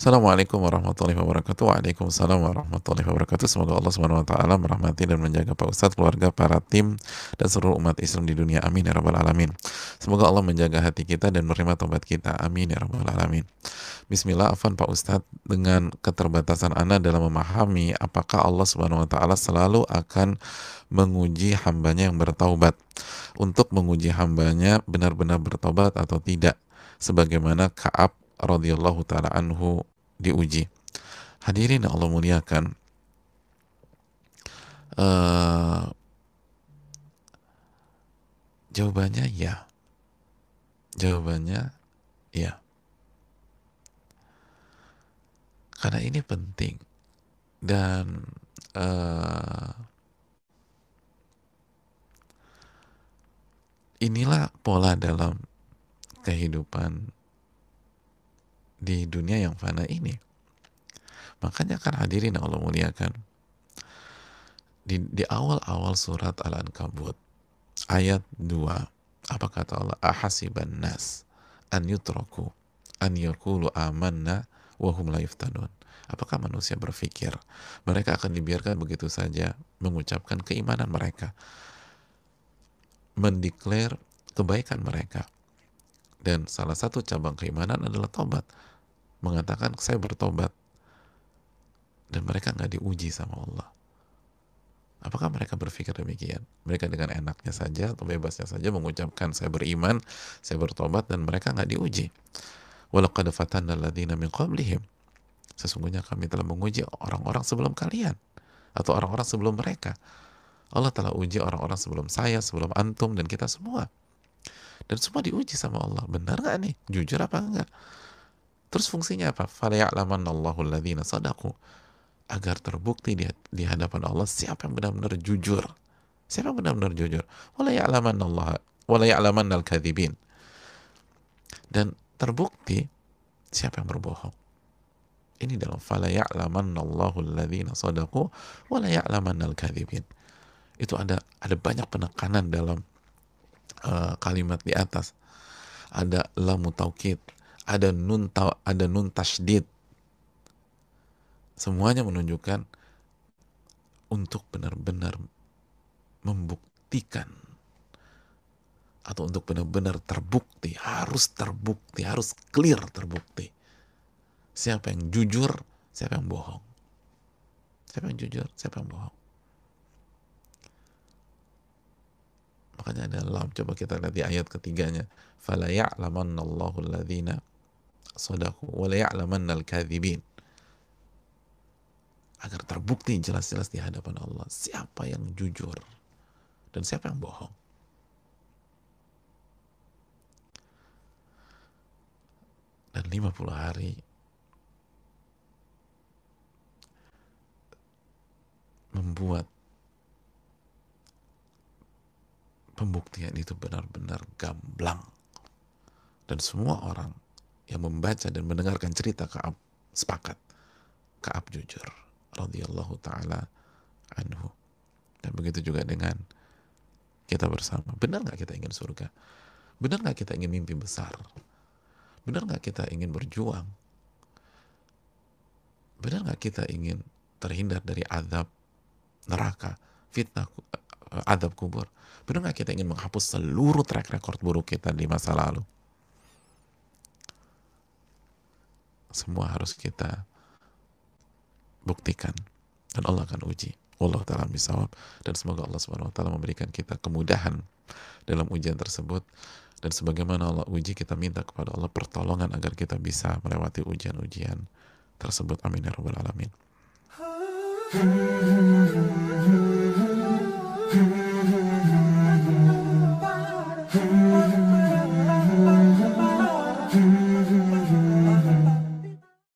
Assalamualaikum warahmatullahi wabarakatuh. Waalaikumsalam warahmatullahi wabarakatuh. Semoga Allah Subhanahu wa taala merahmati dan menjaga Pak Ustadz, keluarga, para tim dan seluruh umat Islam di dunia. Amin ya rabbal alamin. Semoga Allah menjaga hati kita dan menerima tobat kita. Amin ya rabbal alamin. Bismillah afan Pak Ustadz, dengan keterbatasan Anda dalam memahami apakah Allah Subhanahu wa taala selalu akan menguji hambanya yang bertaubat untuk menguji hambanya benar-benar bertobat atau tidak sebagaimana Kaab radhiyallahu taala anhu diuji. Hadirin yang Allah muliakan. Uh, jawabannya ya. Jawabannya ya. Karena ini penting dan uh, inilah pola dalam kehidupan di dunia yang fana ini. Makanya kan hadirin yang Allah muliakan. Di, di awal-awal surat Al-Ankabut, ayat 2, apa kata Allah? Ahasiban nas an yutraku an yakulu amanna wahum la yuftanun. Apakah manusia berpikir mereka akan dibiarkan begitu saja mengucapkan keimanan mereka, mendeklar kebaikan mereka. Dan salah satu cabang keimanan adalah tobat mengatakan saya bertobat dan mereka nggak diuji sama Allah. Apakah mereka berpikir demikian? Mereka dengan enaknya saja atau bebasnya saja mengucapkan saya beriman, saya bertobat dan mereka nggak diuji. Walaqad fatanna alladziina min qablihim. Sesungguhnya kami telah menguji orang-orang sebelum kalian atau orang-orang sebelum mereka. Allah telah uji orang-orang sebelum saya, sebelum antum dan kita semua. Dan semua diuji sama Allah. Benar nggak nih? Jujur apa enggak? Terus fungsinya apa? Allahul alladhina sadaku. Agar terbukti di, di hadapan Allah siapa yang benar-benar jujur. Siapa yang benar-benar jujur? Walayalamanallah al kadhibin. Dan terbukti siapa yang berbohong. Ini dalam Allahul alladhina sadaku al kadhibin. Itu ada ada banyak penekanan dalam uh, kalimat di atas. Ada lamu taukid, ada nun ada nun tasdid. Semuanya menunjukkan untuk benar-benar membuktikan atau untuk benar-benar terbukti, harus terbukti, harus clear terbukti. Siapa yang jujur, siapa yang bohong. Siapa yang jujur, siapa yang bohong. Makanya ada lam coba kita lihat di ayat ketiganya. Fala ya'lamannallahu alladhina sadaku wa la agar terbukti jelas-jelas di hadapan Allah siapa yang jujur dan siapa yang bohong. Dan 50 hari membuat pembuktian itu benar-benar gamblang. Dan semua orang yang membaca dan mendengarkan cerita Kaab sepakat. Kaab jujur. radhiyallahu ta'ala anhu. Dan begitu juga dengan kita bersama. Benar nggak kita ingin surga? Benar nggak kita ingin mimpi besar? Benar nggak kita ingin berjuang? Benar nggak kita ingin terhindar dari azab neraka, fitnah, eh, azab kubur? Benar nggak kita ingin menghapus seluruh track record buruk kita di masa lalu? semua harus kita buktikan dan Allah akan uji. Allah taala misawab dan semoga Allah Subhanahu wa taala memberikan kita kemudahan dalam ujian tersebut dan sebagaimana Allah uji kita minta kepada Allah pertolongan agar kita bisa melewati ujian-ujian tersebut. Amin ya rabbal alamin. Hmm.